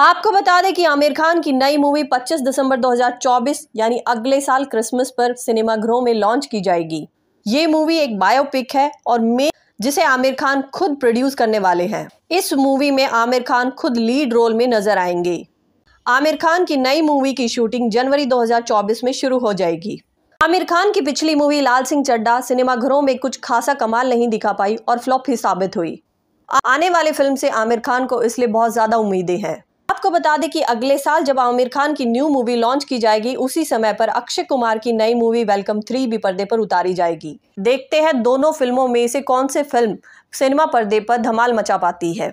आपको बता दें कि आमिर खान की नई मूवी 25 दिसंबर 2024 यानी अगले साल क्रिसमस पर सिनेमाघरों में लॉन्च की जाएगी ये मूवी एक बायोपिक है और मे जिसे आमिर खान खुद प्रोड्यूस करने वाले हैं इस मूवी में आमिर खान खुद लीड रोल में नजर आएंगे आमिर खान की नई मूवी की शूटिंग जनवरी 2024 में शुरू हो जाएगी आमिर खान की पिछली मूवी लाल सिंह चड्डा सिनेमाघरों में कुछ खासा कमाल नहीं दिखा पाई और फ्लॉप ही साबित हुई आने वाले फिल्म से आमिर खान को इसलिए बहुत ज़्यादा उम्मीदें हैं आपको बता दें कि अगले साल जब आमिर खान की न्यू मूवी लॉन्च की जाएगी उसी समय पर अक्षय कुमार की नई मूवी वेलकम थ्री भी पर्दे पर उतारी जाएगी देखते हैं दोनों फिल्मों में से कौन से फिल्म सिनेमा पर्दे पर धमाल मचा पाती है